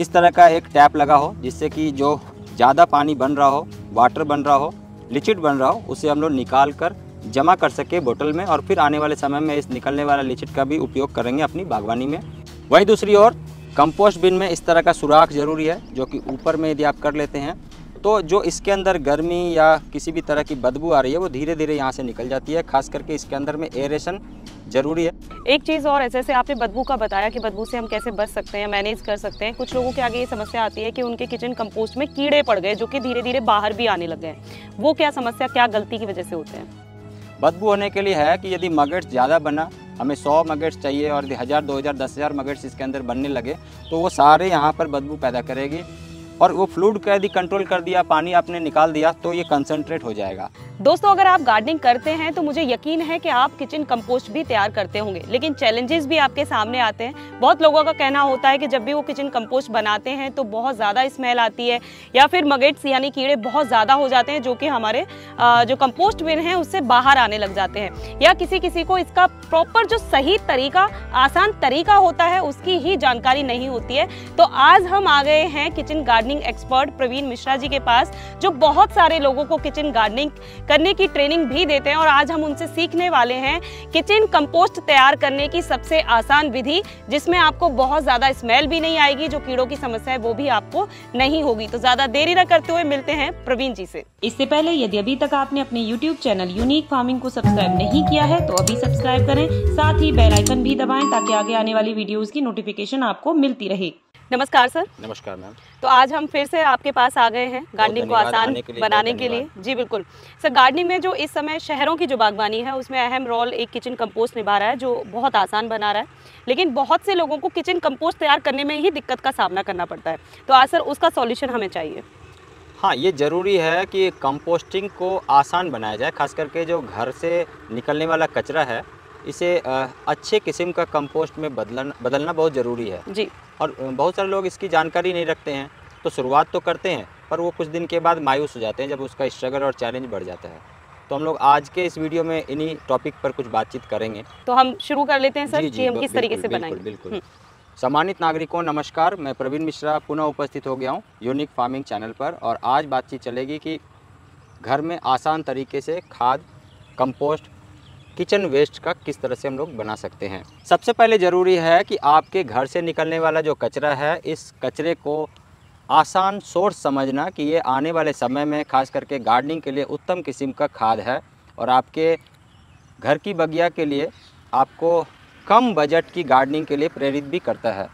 इस तरह का एक टैप लगा हो जिससे कि जो ज़्यादा पानी बन रहा हो वाटर बन रहा हो लिचिड बन रहा हो उसे हम लोग निकाल कर जमा कर सके बोतल में और फिर आने वाले समय में इस निकलने वाला लिचिड का भी उपयोग करेंगे अपनी बागवानी में वहीं दूसरी ओर कंपोस्ट बिन में इस तरह का सुराख ज़रूरी है जो कि ऊपर में यदि आप कर लेते हैं तो जो इसके अंदर गर्मी या किसी भी तरह की बदबू आ रही है वो धीरे धीरे यहाँ से निकल जाती है खास करके इसके अंदर में एयरेशन जरूरी है एक चीज़ और ऐसे जैसे आपने बदबू का बताया कि बदबू से हम कैसे बच सकते हैं मैनेज कर सकते हैं कुछ लोगों के आगे ये समस्या आती है कि उनके किचन कंपोस्ट में कीड़े पड़ गए जो कि धीरे धीरे बाहर भी आने लग गए वो क्या समस्या क्या गलती की वजह से होते हैं बदबू होने के लिए है कि यदि मगेट्स ज़्यादा बना हमें सौ मगेट्स चाहिए और हज़ार दो हज़ार दस हज़ार मगेट्स इसके अंदर बनने लगे तो वो सारे यहाँ पर बदबू पैदा करेगी और वो फ्लूड का यदि कंट्रोल कर दिया पानी आपने निकाल दिया तो ये कंसनट्रेट हो जाएगा दोस्तों अगर आप गार्डनिंग करते हैं तो मुझे यकीन है कि आप किचन कंपोस्ट भी तैयार करते होंगे लेकिन चैलेंजेस भी आपके सामने आते हैं बहुत लोगों का कहना होता है कि जब भी वो किचन कंपोस्ट बनाते हैं तो बहुत ज़्यादा स्मेल आती है या फिर मगेट्स यानी कीड़े बहुत ज़्यादा हो जाते हैं जो कि हमारे जो कंपोस्ट बिन है उससे बाहर आने लग जाते हैं या किसी किसी को इसका प्रॉपर जो सही तरीका आसान तरीका होता है उसकी ही जानकारी नहीं होती है तो आज हम आ गए हैं kitchen gardening gardening expert Praveen Mishra ji के पास जो बहुत सारे लोगों को किचन गार्डनिंग करने की ट्रेनिंग भी देते हैं और आज हम उनसे सीखने वाले हैं किचन कंपोस्ट तैयार करने की सबसे आसान विधि जिसमें आपको बहुत ज़्यादा स्मेल भी नहीं आएगी जो कीड़ों की समस्या है वो भी आपको नहीं होगी तो ज़्यादा देरी न करते हुए मिलते हैं प्रवीण जी से इससे पहले यदि अभी तक आपने अपने यूट्यूब चैनल यूनिक फार्मिंग को सब्सक्राइब नहीं किया है तो अभी सब्सक्राइब करें साथ ही बेलाइकन भी दबाएं ताकि आगे आने वाली वीडियो की नोटिफिकेशन आपको मिलती रहे नमस्कार सर नमस्कार मैम तो आज हम फिर से आपके पास आ गए हैं गार्डनिंग को आसान के बनाने के लिए जी बिल्कुल सर गार्डनिंग में जो इस समय शहरों की जो बागवानी है उसमें अहम रोल एक किचन कंपोस्ट निभा रहा है जो बहुत आसान बना रहा है लेकिन बहुत से लोगों को किचन कंपोस्ट तैयार करने में ही दिक्कत का सामना करना पड़ता है तो आज सर उसका सॉल्यूशन हमें चाहिए हाँ ये ज़रूरी है कि कंपोस्टिंग को आसान बनाया जाए खास करके जो घर से निकलने वाला कचरा है इसे अच्छे किस्म का कंपोस्ट में बदलना बदलना बहुत ज़रूरी है जी और बहुत सारे लोग इसकी जानकारी नहीं रखते हैं तो शुरुआत तो करते हैं पर वो कुछ दिन के बाद मायूस हो जाते हैं जब उसका स्ट्रगल और चैलेंज बढ़ जाता है तो हम लोग आज के इस वीडियो में इन्हीं टॉपिक पर कुछ बातचीत करेंगे तो हम शुरू कर लेते हैं सर जी, जी, हम किस तरीके से बनाएंगे बिल्कुल, हम्म। बिल्कुल। सम्मानित नागरिकों नमस्कार मैं प्रवीण मिश्रा पुनः उपस्थित हो गया हूँ यूनिक फार्मिंग चैनल पर और आज बातचीत चलेगी कि घर में आसान तरीके से खाद कंपोस्ट किचन वेस्ट का किस तरह से हम लोग बना सकते हैं सबसे पहले ज़रूरी है कि आपके घर से निकलने वाला जो कचरा है इस कचरे को आसान सोर्स समझना कि ये आने वाले समय में खास करके गार्डनिंग के लिए उत्तम किस्म का खाद है और आपके घर की बगिया के लिए आपको कम बजट की गार्डनिंग के लिए प्रेरित भी करता है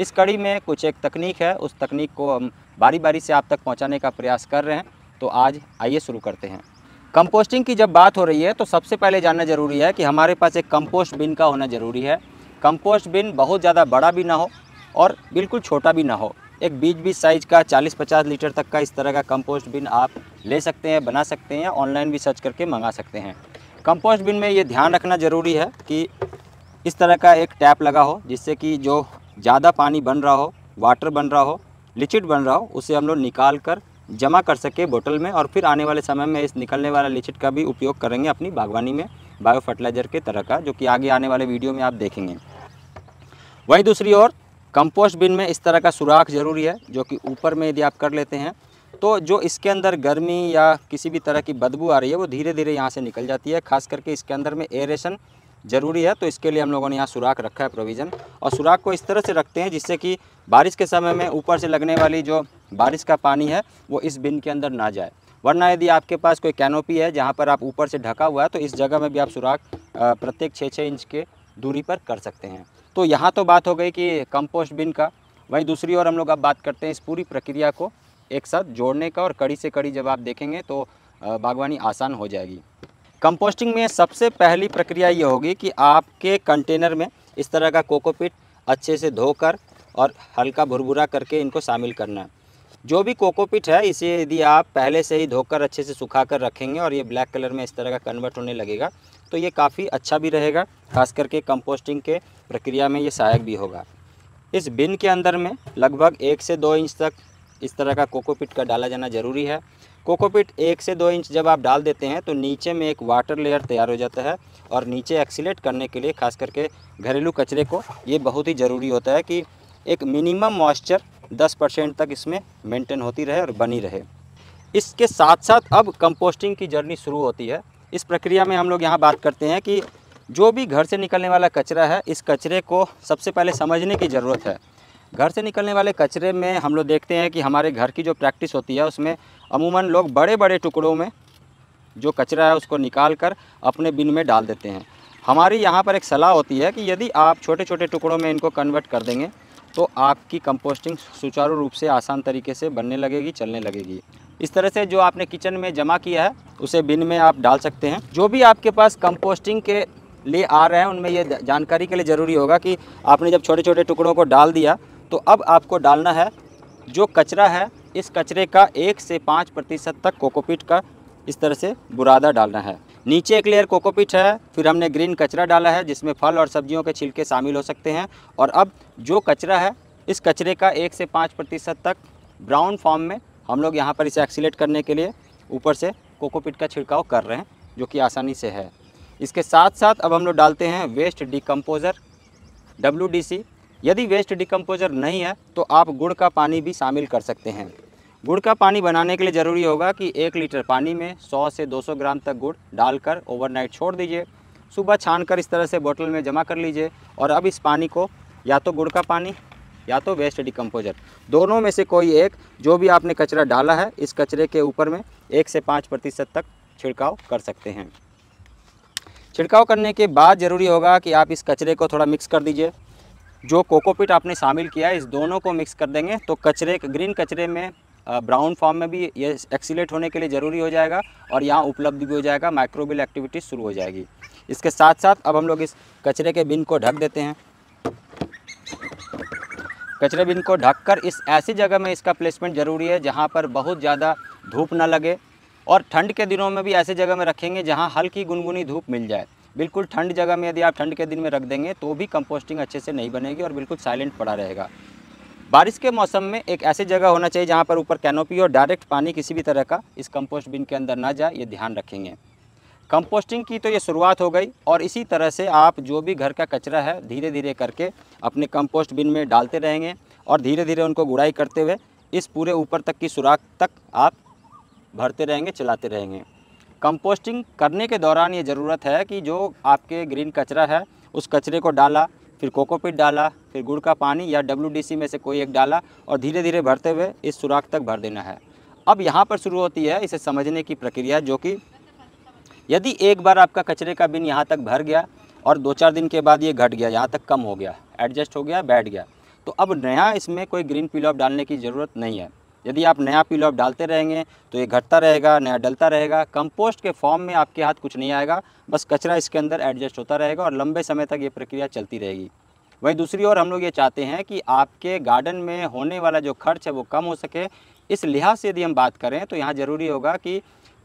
इस कड़ी में कुछ एक तकनीक है उस तकनीक को हम बारी बारी से आप तक पहुंचाने का प्रयास कर रहे हैं तो आज आइए शुरू करते हैं कंपोस्टिंग की जब बात हो रही है तो सबसे पहले जानना ज़रूरी है कि हमारे पास एक कंपोस्ट बिन का होना ज़रूरी है कंपोस्ट बिन बहुत ज़्यादा बड़ा भी ना हो और बिल्कुल छोटा भी ना हो एक बीच बीच साइज का 40-50 लीटर तक का इस तरह का कंपोस्ट बिन आप ले सकते हैं बना सकते हैं ऑनलाइन भी सर्च करके मंगा सकते हैं कंपोस्ट बिन में ये ध्यान रखना ज़रूरी है कि इस तरह का एक टैप लगा हो जिससे कि जो ज़्यादा पानी बन रहा हो वाटर बन रहा हो लिचिड बन रहा हो उसे हम लोग निकाल कर जमा कर सके बोतल में और फिर आने वाले समय में इस निकलने वाला लिचिट का भी उपयोग करेंगे अपनी बागवानी में बायो फर्टिलाइज़र के तरह का जो कि आगे आने वाले वीडियो में आप देखेंगे वहीं दूसरी ओर कंपोस्ट बिन में इस तरह का सुराख ज़रूरी है जो कि ऊपर में यदि आप कर लेते हैं तो जो इसके अंदर गर्मी या किसी भी तरह की बदबू आ रही है वो धीरे धीरे यहाँ से निकल जाती है खास करके इसके अंदर में एयरेशन ज़रूरी है तो इसके लिए हम लोगों ने यहाँ सुराख रखा है प्रोविज़न और सुराख को इस तरह से रखते हैं जिससे कि बारिश के समय में ऊपर से लगने वाली जो बारिश का पानी है वो इस बिन के अंदर ना जाए वरना यदि आपके पास कोई कैनोपी है जहाँ पर आप ऊपर से ढका हुआ है तो इस जगह में भी आप सुराख प्रत्येक छः छः इंच के दूरी पर कर सकते हैं तो यहाँ तो बात हो गई कि कंपोस्ट बिन का वहीं दूसरी ओर हम लोग अब बात करते हैं इस पूरी प्रक्रिया को एक साथ जोड़ने का और कड़ी से कड़ी जब आप देखेंगे तो बागवानी आसान हो जाएगी कंपोस्टिंग में सबसे पहली प्रक्रिया ये होगी कि आपके कंटेनर में इस तरह का कोकोपिट अच्छे से धोकर और हल्का भुरभुरा करके इनको शामिल करना है जो भी कोकोपिट है इसे यदि आप पहले से ही धोकर अच्छे से सुखा कर रखेंगे और ये ब्लैक कलर में इस तरह का कन्वर्ट होने लगेगा तो ये काफ़ी अच्छा भी रहेगा खास करके कंपोस्टिंग के प्रक्रिया में ये सहायक भी होगा इस बिन के अंदर में लगभग एक से दो इंच तक इस तरह का कोकोपिट का डाला जाना ज़रूरी है कोकोपिट एक से दो इंच जब आप डाल देते हैं तो नीचे में एक वाटर लेयर तैयार हो जाता है और नीचे एक्सीट करने के लिए खास करके घरेलू कचरे को ये बहुत ही ज़रूरी होता है कि एक मिनिमम मॉइस्चर दस परसेंट तक इसमें मेंटेन होती रहे और बनी रहे इसके साथ साथ अब कंपोस्टिंग की जर्नी शुरू होती है इस प्रक्रिया में हम लोग यहाँ बात करते हैं कि जो भी घर से निकलने वाला कचरा है इस कचरे को सबसे पहले समझने की ज़रूरत है घर से निकलने वाले कचरे में हम लोग देखते हैं कि हमारे घर की जो प्रैक्टिस होती है उसमें अमूमन लोग बड़े बड़े टुकड़ों में जो कचरा है उसको निकाल कर अपने बिन में डाल देते हैं हमारी यहाँ पर एक सलाह होती है कि यदि आप छोटे छोटे टुकड़ों में इनको कन्वर्ट कर देंगे तो आपकी कंपोस्टिंग सुचारू रूप से आसान तरीके से बनने लगेगी चलने लगेगी इस तरह से जो आपने किचन में जमा किया है उसे बिन में आप डाल सकते हैं जो भी आपके पास कंपोस्टिंग के लिए आ रहे हैं उनमें यह जानकारी के लिए ज़रूरी होगा कि आपने जब छोटे छोटे टुकड़ों को डाल दिया तो अब आपको डालना है जो कचरा है इस कचरे का एक से पाँच प्रतिशत तक कोकोपीट का इस तरह से बुरादा डालना है नीचे एक लेयर कोकोपीट है फिर हमने ग्रीन कचरा डाला है जिसमें फल और सब्जियों के छिलके शामिल हो सकते हैं और अब जो कचरा है इस कचरे का एक से पाँच प्रतिशत तक ब्राउन फॉर्म में हम लोग यहाँ पर इसे एक्सीट करने के लिए ऊपर से कोकोपीट का छिड़काव कर रहे हैं जो कि आसानी से है इसके साथ साथ अब हम लोग डालते हैं वेस्ट डिकम्पोज़र डब्ल्यू यदि वेस्ट डिकम्पोज़र नहीं है तो आप गुड़ का पानी भी शामिल कर सकते हैं गुड़ का पानी बनाने के लिए ज़रूरी होगा कि एक लीटर पानी में 100 से 200 ग्राम तक गुड़ डालकर ओवरनाइट छोड़ दीजिए सुबह छान कर इस तरह से बोतल में जमा कर लीजिए और अब इस पानी को या तो गुड़ का पानी या तो वेस्ट डिकम्पोजर दोनों में से कोई एक जो भी आपने कचरा डाला है इस कचरे के ऊपर में एक से पाँच प्रतिशत तक छिड़काव कर सकते हैं छिड़काव करने के बाद ज़रूरी होगा कि आप इस कचरे को थोड़ा मिक्स कर दीजिए जो कोकोपिट आपने शामिल किया है इस दोनों को मिक्स कर देंगे तो कचरे ग्रीन कचरे में ब्राउन फॉर्म में भी ये एक्सीलेट होने के लिए ज़रूरी हो जाएगा और यहाँ उपलब्ध भी हो जाएगा माइक्रोबिल एक्टिविटी शुरू हो जाएगी इसके साथ साथ अब हम लोग इस कचरे के बिन को ढक देते हैं कचरे बिन को ढक कर इस ऐसी जगह में इसका प्लेसमेंट ज़रूरी है जहाँ पर बहुत ज़्यादा धूप ना लगे और ठंड के दिनों में भी ऐसे जगह में रखेंगे जहाँ हल्की गुनगुनी धूप मिल जाए बिल्कुल ठंड जगह में यदि आप ठंड के दिन में रख देंगे तो भी कंपोस्टिंग अच्छे से नहीं बनेगी और बिल्कुल साइलेंट पड़ा रहेगा बारिश के मौसम में एक ऐसी जगह होना चाहिए जहाँ पर ऊपर कैनोपी और डायरेक्ट पानी किसी भी तरह का इस कंपोस्ट बिन के अंदर ना जाए ये ध्यान रखेंगे कंपोस्टिंग की तो ये शुरुआत हो गई और इसी तरह से आप जो भी घर का कचरा है धीरे धीरे करके अपने कंपोस्ट बिन में डालते रहेंगे और धीरे धीरे उनको गुड़ाई करते हुए इस पूरे ऊपर तक की सुराख तक आप भरते रहेंगे चलाते रहेंगे कंपोस्टिंग करने के दौरान ये ज़रूरत है कि जो आपके ग्रीन कचरा है उस कचरे को डाला फिर कोकोपीट डाला फिर गुड़ का पानी या डब्ल्यू में से कोई एक डाला और धीरे धीरे भरते हुए इस सुराख तक भर देना है अब यहाँ पर शुरू होती है इसे समझने की प्रक्रिया जो कि यदि एक बार आपका कचरे का बिन यहाँ तक भर गया और दो चार दिन के बाद ये घट गया यहाँ तक कम हो गया एडजस्ट हो गया बैठ गया तो अब नया इसमें कोई ग्रीन पील डालने की ज़रूरत नहीं है यदि आप नया पीलो आप डालते रहेंगे तो ये घटता रहेगा नया डलता रहेगा कंपोस्ट के फॉर्म में आपके हाथ कुछ नहीं आएगा बस कचरा इसके अंदर एडजस्ट होता रहेगा और लंबे समय तक ये प्रक्रिया चलती रहेगी वहीं दूसरी ओर हम लोग ये चाहते हैं कि आपके गार्डन में होने वाला जो खर्च है वो कम हो सके इस लिहाज से यदि हम बात करें तो यहाँ ज़रूरी होगा कि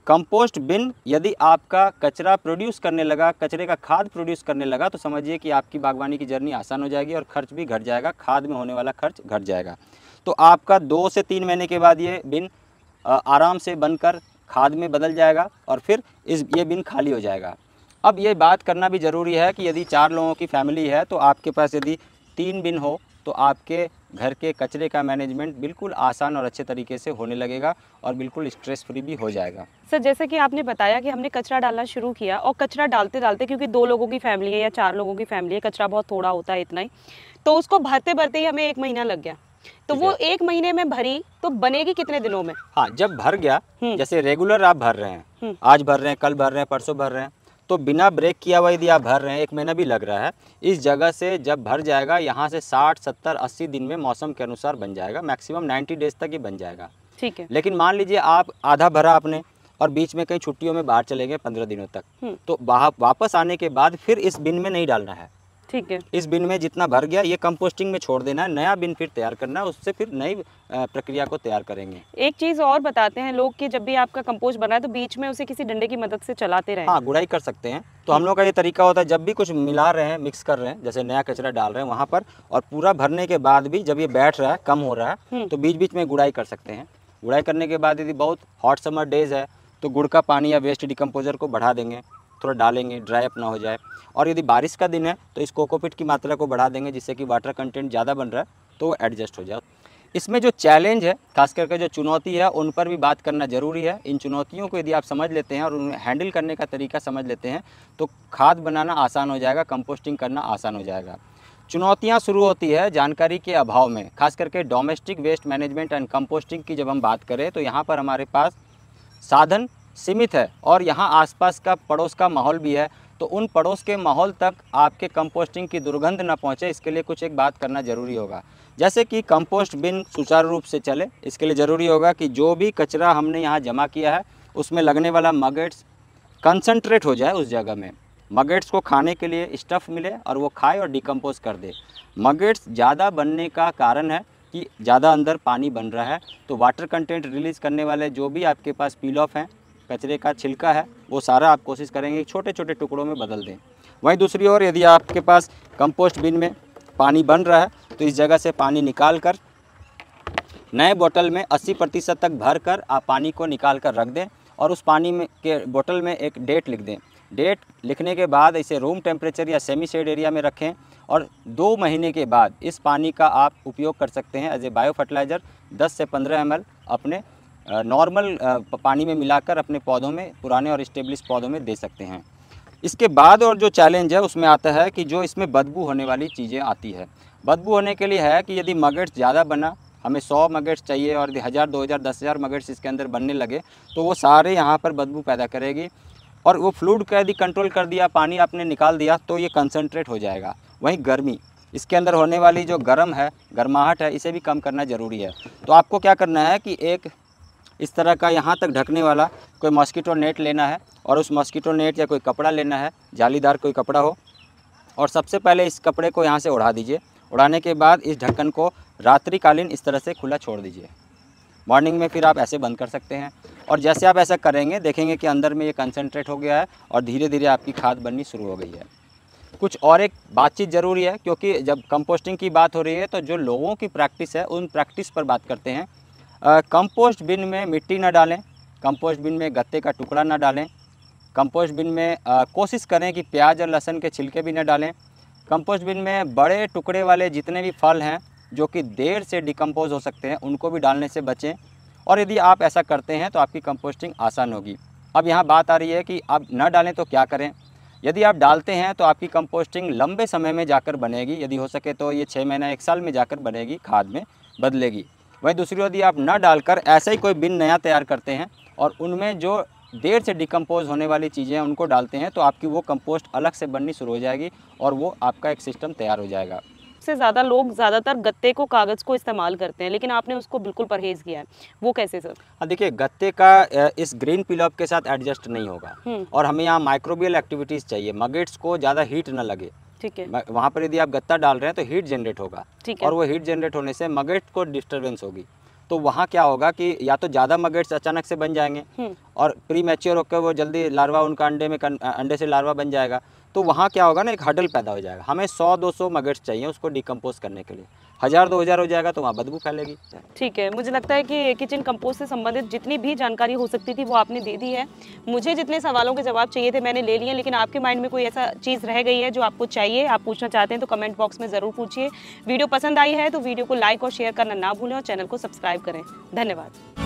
कंपोस्ट बिन यदि आपका कचरा प्रोड्यूस करने लगा कचरे का खाद प्रोड्यूस करने लगा तो समझिए कि आपकी बागवानी की जर्नी आसान हो जाएगी और खर्च भी घट जाएगा खाद में होने वाला खर्च घट जाएगा तो आपका दो से तीन महीने के बाद ये बिन आराम से बनकर खाद में बदल जाएगा और फिर इस ये बिन खाली हो जाएगा अब ये बात करना भी ज़रूरी है कि यदि चार लोगों की फैमिली है तो आपके पास यदि तीन बिन हो तो आपके घर के कचरे का मैनेजमेंट बिल्कुल आसान और अच्छे तरीके से होने लगेगा और बिल्कुल स्ट्रेस फ्री भी हो जाएगा सर जैसे कि आपने बताया कि हमने कचरा डालना शुरू किया और कचरा डालते डालते क्योंकि दो लोगों की फैमिली है या चार लोगों की फैमिली है कचरा बहुत थोड़ा होता है इतना ही तो उसको भरते भरते ही हमें एक महीना लग गया तो वो एक महीने में भरी तो बनेगी कितने दिनों में हाँ जब भर गया हम्म। जैसे रेगुलर आप भर रहे हैं हम्म। आज भर रहे हैं कल भर रहे हैं परसों भर रहे हैं तो बिना ब्रेक किया हुआ यदि आप भर रहे हैं एक महीना भी लग रहा है इस जगह से जब भर जाएगा यहाँ से 60, 70, 80 दिन में मौसम के अनुसार बन जाएगा मैक्सिमम 90 डेज तक ही बन जाएगा ठीक है लेकिन मान लीजिए आप आधा भरा आपने और बीच में कहीं छुट्टियों में बाहर चले गए पंद्रह दिनों तक हम्म। तो वापस आने के बाद फिर इस बिन में नहीं डालना है ठीक है इस बिन में जितना भर गया ये कंपोस्टिंग में छोड़ देना है नया बिन फिर तैयार करना है उससे फिर नई प्रक्रिया को तैयार करेंगे एक चीज और बताते हैं लोग कि जब भी आपका कंपोस्ट बना है तो बीच में उसे किसी डंडे की मदद से चलाते रहे हाँ गुड़ाई कर सकते हैं तो हम लोग का ये तरीका होता है जब भी कुछ मिला रहे हैं मिक्स कर रहे हैं जैसे नया कचरा डाल रहे हैं वहाँ पर और पूरा भरने के बाद भी जब ये बैठ रहा है कम हो रहा है हम्म। तो बीच बीच में गुड़ाई कर सकते हैं गुड़ाई करने के बाद यदि बहुत हॉट समर डेज है तो गुड़ का पानी या वेस्ट डिकम्पोजर को बढ़ा देंगे थोड़ा डालेंगे ड्राई अप ना हो जाए और यदि बारिश का दिन है तो इस कोकोपिट की मात्रा को बढ़ा देंगे जिससे कि वाटर कंटेंट ज़्यादा बन रहा है तो वो एडजस्ट हो जाए इसमें जो चैलेंज है खास करके जो चुनौती है उन पर भी बात करना ज़रूरी है इन चुनौतियों को यदि आप समझ लेते हैं और उन्हें हैंडल करने का तरीका समझ लेते हैं तो खाद बनाना आसान हो जाएगा कंपोस्टिंग करना आसान हो जाएगा चुनौतियां शुरू होती है जानकारी के अभाव में खास करके domestic waste management and composting की जब हम बात करें तो यहाँ पर हमारे पास साधन सीमित है और यहाँ आसपास का पड़ोस का माहौल भी है तो उन पड़ोस के माहौल तक आपके कंपोस्टिंग की दुर्गंध ना पहुँचे इसके लिए कुछ एक बात करना ज़रूरी होगा जैसे कि कंपोस्ट बिन सुचारू रूप से चले इसके लिए ज़रूरी होगा कि जो भी कचरा हमने यहाँ जमा किया है उसमें लगने वाला मगेट्स कंसनट्रेट हो जाए उस जगह में मगेट्स को खाने के लिए स्टफ़ मिले और वो खाए और डिकम्पोज कर दे मगेट्स ज़्यादा बनने का कारण है कि ज़्यादा अंदर पानी बन रहा है तो वाटर कंटेंट रिलीज़ करने वाले जो भी आपके पास पील ऑफ हैं कचरे का छिलका है वो सारा आप कोशिश करेंगे छोटे छोटे टुकड़ों में बदल दें वहीं दूसरी ओर यदि आपके पास कंपोस्ट बिन में पानी बन रहा है तो इस जगह से पानी निकाल कर नए बोतल में 80 प्रतिशत तक भर कर आप पानी को निकाल कर रख दें और उस पानी में के बोतल में एक डेट लिख दें डेट लिखने के बाद इसे रूम टेम्परेचर या सेमी शेड एरिया में रखें और दो महीने के बाद इस पानी का आप उपयोग कर सकते हैं एज ए बायो फर्टिलाइज़र दस से पंद्रह एम अपने नॉर्मल पानी में मिलाकर अपने पौधों में पुराने और इस्टेब्लिश पौधों में दे सकते हैं इसके बाद और जो चैलेंज है उसमें आता है कि जो इसमें बदबू होने वाली चीज़ें आती है बदबू होने के लिए है कि यदि मगेट्स ज़्यादा बना हमें सौ मगेट्स चाहिए और हज़ार दो हज़ार दस हज़ार मगेट्स इसके अंदर बनने लगे तो वो सारे यहाँ पर बदबू पैदा करेगी और वो फ्लूड का यदि कंट्रोल कर दिया पानी आपने निकाल दिया तो ये कंसनट्रेट हो जाएगा वहीं गर्मी इसके अंदर होने वाली जो गर्म है गर्माहट है इसे भी कम करना ज़रूरी है तो आपको क्या करना है कि एक इस तरह का यहाँ तक ढकने वाला कोई मॉस्किटो नेट लेना है और उस मॉस्किटो नेट या कोई कपड़ा लेना है जालीदार कोई कपड़ा हो और सबसे पहले इस कपड़े को यहाँ से उड़ा दीजिए उड़ाने के बाद इस ढक्कन को रात्रिकालीन इस तरह से खुला छोड़ दीजिए मॉर्निंग में फिर आप ऐसे बंद कर सकते हैं और जैसे आप ऐसा करेंगे देखेंगे कि अंदर में ये कंसनट्रेट हो गया है और धीरे धीरे आपकी खाद बननी शुरू हो गई है कुछ और एक बातचीत ज़रूरी है क्योंकि जब कंपोस्टिंग की बात हो रही है तो जो लोगों की प्रैक्टिस है उन प्रैक्टिस पर बात करते हैं कंपोस्ट बिन में मिट्टी ना डालें कंपोस्ट बिन में गत्ते का टुकड़ा ना डालें कंपोस्ट बिन में कोशिश करें कि प्याज और लहसुन के छिलके भी ना डालें कंपोस्ट बिन में बड़े टुकड़े वाले जितने भी फल हैं जो कि देर से डिकम्पोज हो सकते हैं उनको भी डालने से बचें और यदि आप ऐसा करते हैं तो आपकी कंपोस्टिंग आसान होगी अब यहाँ बात आ रही है कि आप न डालें तो क्या करें यदि आप डालते हैं तो आपकी कंपोस्टिंग लंबे समय में जाकर बनेगी यदि हो सके तो ये छः महीना एक साल में जाकर बनेगी खाद में बदलेगी वहीं दूसरी यदि आप न डालकर ऐसे ही कोई बिन नया तैयार करते हैं और उनमें जो देर से डिकम्पोज होने वाली चीज़ें उनको डालते हैं तो आपकी वो कंपोस्ट अलग से बननी शुरू हो जाएगी और वो आपका एक सिस्टम तैयार हो जाएगा सबसे ज़्यादा लोग ज़्यादातर गत्ते को कागज़ को इस्तेमाल करते हैं लेकिन आपने उसको बिल्कुल परहेज किया है वो कैसे सर हाँ देखिए गत्ते का इस ग्रीन पिलअप के साथ एडजस्ट नहीं होगा हम्म। और हमें यहाँ माइक्रोबियल एक्टिविटीज़ चाहिए मगेट्स को ज़्यादा हीट ना लगे ठीक है वहाँ पर यदि आप गत्ता डाल रहे हैं तो हीट जनरेट होगा ठीक है और वो हीट जनरेट होने से मगेट को डिस्टर्बेंस होगी तो वहाँ क्या होगा कि या तो ज़्यादा मगेट्स अचानक से बन जाएंगे हम्म। और प्री मैच्योर होकर वो जल्दी लार्वा उनका अंडे में अंडे से लार्वा बन जाएगा तो वहाँ क्या होगा ना एक हडल पैदा हो जाएगा हमें 100-200 मगेट्स चाहिए उसको डिकम्पोज करने के लिए हज़ार दो हज़ार हो जाएगा तो वहाँ बदबू फैलेगी ठीक है मुझे लगता है कि किचन कंपोज से संबंधित जितनी भी जानकारी हो सकती थी वो आपने दे दी है मुझे जितने सवालों के जवाब चाहिए थे मैंने ले लिए लेकिन आपके माइंड में कोई ऐसा चीज़ रह गई है जो आपको चाहिए आप पूछना चाहते हैं तो कमेंट बॉक्स में ज़रूर पूछिए वीडियो पसंद आई है तो वीडियो को लाइक और शेयर करना ना भूलें और चैनल को सब्सक्राइब करें धन्यवाद